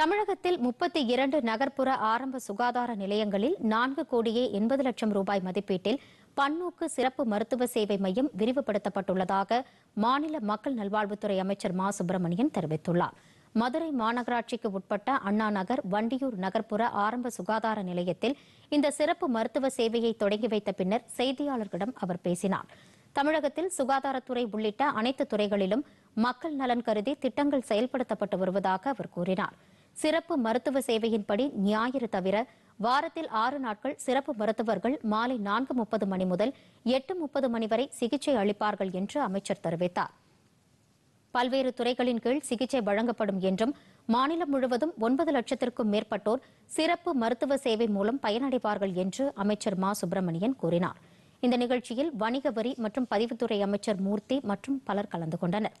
தமிழகத்தில் முப்பத்தி இரண்டு நகர்ப்புற ஆரம்ப சுகாதார நிலையங்களில் நான்கு கோடியே எண்பது லட்சம் ரூபாய் மதிப்பீட்டில் பன்னோக்கு சிறப்பு மருத்துவ சேவை மையம் விரிவுபடுத்தப்பட்டுள்ளதாக மாநில மக்கள் நல்வாழ்வுத்துறை அமைச்சர் மா சுப்பிரமணியன் தெரிவித்துள்ளார் மதுரை மாநகராட்சிக்கு உட்பட்ட அண்ணா நகர் வண்டியூர் நகர்ப்புற ஆரம்ப சுகாதார நிலையத்தில் இந்த சிறப்பு மருத்துவ சேவையை தொடங்கி வைத்த பின்னர் செய்தியாளர்களிடம் அவர் பேசினார் தமிழகத்தில் சுகாதாரத்துறை உள்ளிட்ட அனைத்து துறைகளிலும் மக்கள் நலன் கருதி திட்டங்கள் செயல்படுத்தப்பட்டு வருவதாக அவர் கூறினாா் சிறப்பு மருத்துவ சேவையின்படி ஞாயிறு தவிர வாரத்தில் ஆறு நாட்கள் சிறப்பு மருத்துவர்கள் மாலை நான்கு முப்பது மணி முதல் எட்டு முப்பது மணி வரை சிகிச்சை அளிப்பார்கள் என்று அமைச்சர் தெரிவித்தார் பல்வேறு துறைகளின் கீழ் சிகிச்சை வழங்கப்படும் என்றும் மாநிலம் முழுவதும் ஒன்பது லட்சத்திற்கும் மேற்பட்டோர் சிறப்பு மருத்துவ சேவை மூலம் பயனடைவார்கள் என்று அமைச்சர் மா சுப்பிரமணியன் கூறினார் இந்த நிகழ்ச்சியில் வணிக வரி மற்றும் பதிவுத்துறை அமைச்சர் மூர்த்தி மற்றும் பலர் கலந்து கொண்டனா்